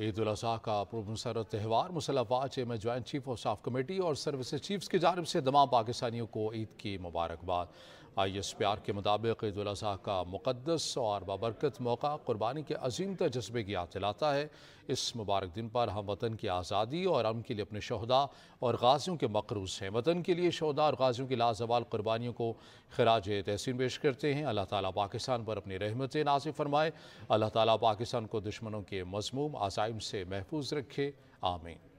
ईद अजी का पूर्व मुसर त्यौहार मुसलवाज में joint chief of staff committee और सर्विस चीफ्स की जानब से तमाम पाकिस्तानियों को ईद की मुबारकबाद आई एस पी आर के मुताबिक ईद अजी का मुक़दस और बाबरकत मौका कुर्बानी के अजीम जज्बे की याद दिलाता है इस मुबारक दिन पर हम वतन की आज़ादी और अम के लिए अपने शहदा और गाजियों के मकरूज हैं वतन के लिए शहदा और गाजियों की लाजवाल कुर्बानियों को खराज तहसीन पेश करते हैं अल्लाह ताली पाकिस्तान पर अपनी रहमत नाज़ फरमाए अल्लाह ताली पाकिस्तान को दुश्मनों के मजमूम आज़ाइम से महफूज रखे आमीन